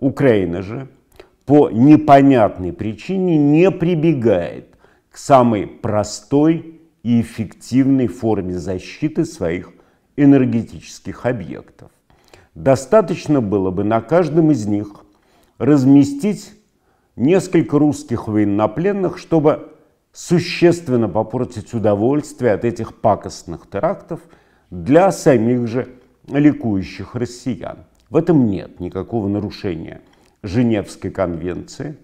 Украина же по непонятной причине не прибегает к самой простой и эффективной форме защиты своих энергетических объектов. Достаточно было бы на каждом из них разместить несколько русских военнопленных, чтобы существенно попортить удовольствие от этих пакостных терактов для самих же ликующих россиян. В этом нет никакого нарушения Женевской конвенции.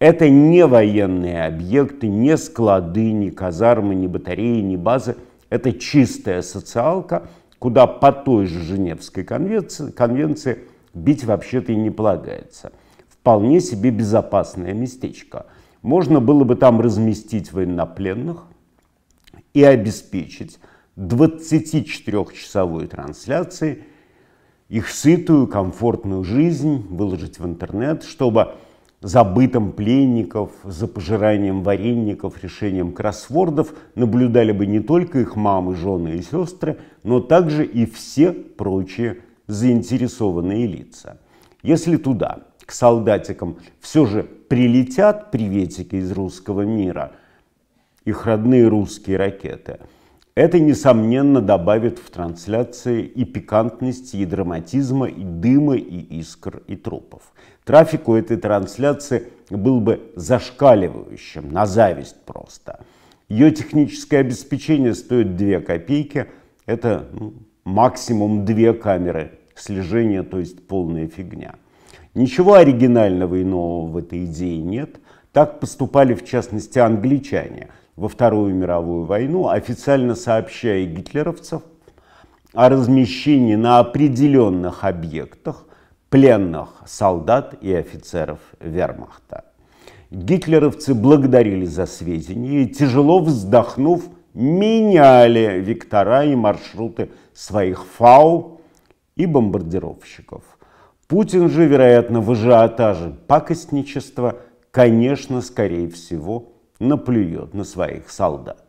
Это не военные объекты, не склады, не казармы, не батареи, не базы. Это чистая социалка, куда по той же Женевской конвенции, конвенции бить вообще-то и не полагается. Вполне себе безопасное местечко. Можно было бы там разместить военнопленных и обеспечить 24-часовой трансляцией их сытую, комфортную жизнь выложить в интернет, чтобы за бытом пленников, за пожиранием вареников, решением кроссвордов наблюдали бы не только их мамы, жены и сестры, но также и все прочие заинтересованные лица. Если туда, к солдатикам, все же прилетят приветики из русского мира, их родные русские ракеты – это, несомненно, добавит в трансляции и пикантности, и драматизма, и дыма, и искр, и трупов. Трафик у этой трансляции был бы зашкаливающим, на зависть просто. Ее техническое обеспечение стоит 2 копейки, это ну, максимум 2 камеры слежения, то есть полная фигня. Ничего оригинального и нового в этой идее нет. Так поступали, в частности, англичане во Вторую мировую войну, официально сообщая гитлеровцев о размещении на определенных объектах пленных солдат и офицеров вермахта. Гитлеровцы благодарили за сведения и, тяжело вздохнув, меняли вектора и маршруты своих фау и бомбардировщиков. Путин же, вероятно, в ажиотаже пакостничества, конечно, скорее всего, наплюет на своих солдат.